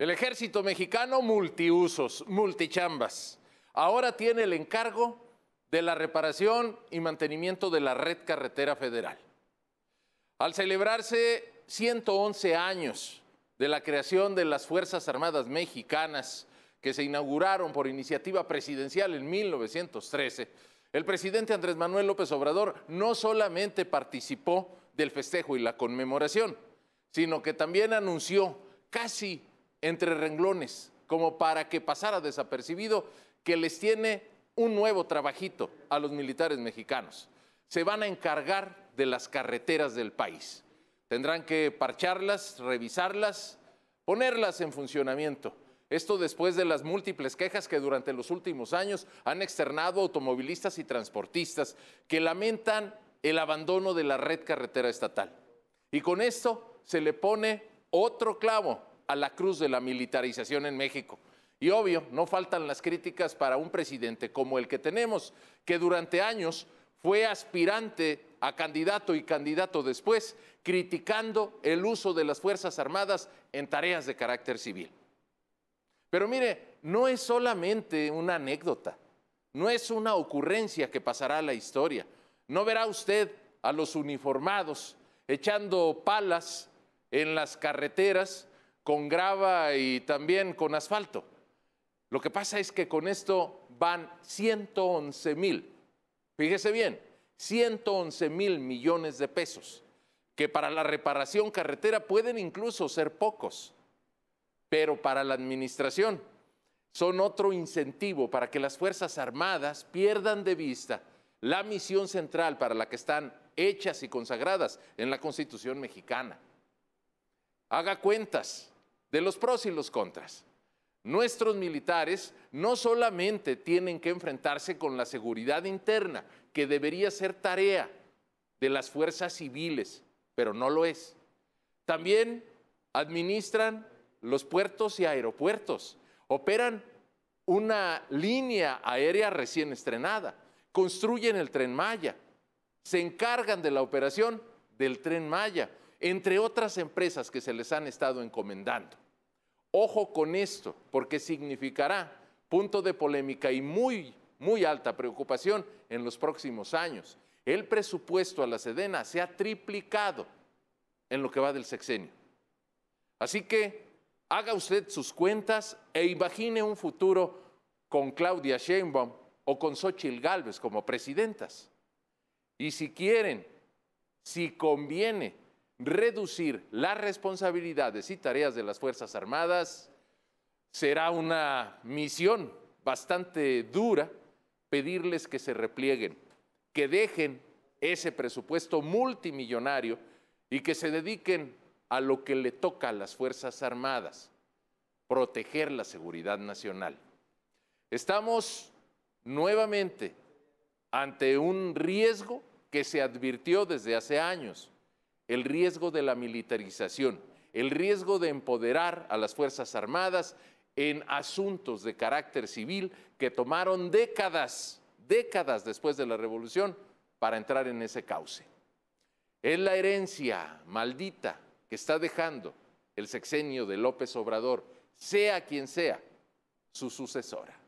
El ejército mexicano multiusos, multichambas. Ahora tiene el encargo de la reparación y mantenimiento de la red carretera federal. Al celebrarse 111 años de la creación de las Fuerzas Armadas Mexicanas, que se inauguraron por iniciativa presidencial en 1913, el presidente Andrés Manuel López Obrador no solamente participó del festejo y la conmemoración, sino que también anunció casi entre renglones, como para que pasara desapercibido que les tiene un nuevo trabajito a los militares mexicanos. Se van a encargar de las carreteras del país. Tendrán que parcharlas, revisarlas, ponerlas en funcionamiento. Esto después de las múltiples quejas que durante los últimos años han externado automovilistas y transportistas que lamentan el abandono de la red carretera estatal. Y con esto se le pone otro clavo a la cruz de la militarización en México. Y obvio, no faltan las críticas para un presidente como el que tenemos, que durante años fue aspirante a candidato y candidato después, criticando el uso de las Fuerzas Armadas en tareas de carácter civil. Pero mire, no es solamente una anécdota, no es una ocurrencia que pasará a la historia. No verá usted a los uniformados echando palas en las carreteras con grava y también con asfalto. Lo que pasa es que con esto van 111 mil, fíjese bien, 111 mil millones de pesos, que para la reparación carretera pueden incluso ser pocos, pero para la administración son otro incentivo para que las Fuerzas Armadas pierdan de vista la misión central para la que están hechas y consagradas en la Constitución mexicana haga cuentas de los pros y los contras. Nuestros militares no solamente tienen que enfrentarse con la seguridad interna, que debería ser tarea de las fuerzas civiles, pero no lo es. También administran los puertos y aeropuertos, operan una línea aérea recién estrenada, construyen el tren Maya, se encargan de la operación del tren Maya, entre otras empresas que se les han estado encomendando. Ojo con esto, porque significará punto de polémica y muy, muy alta preocupación en los próximos años. El presupuesto a la Sedena se ha triplicado en lo que va del sexenio. Así que haga usted sus cuentas e imagine un futuro con Claudia Sheinbaum o con Xochitl Gálvez como presidentas. Y si quieren, si conviene, reducir las responsabilidades y tareas de las Fuerzas Armadas, será una misión bastante dura pedirles que se replieguen, que dejen ese presupuesto multimillonario y que se dediquen a lo que le toca a las Fuerzas Armadas, proteger la seguridad nacional. Estamos nuevamente ante un riesgo que se advirtió desde hace años el riesgo de la militarización, el riesgo de empoderar a las Fuerzas Armadas en asuntos de carácter civil que tomaron décadas, décadas después de la revolución para entrar en ese cauce. Es la herencia maldita que está dejando el sexenio de López Obrador, sea quien sea su sucesora.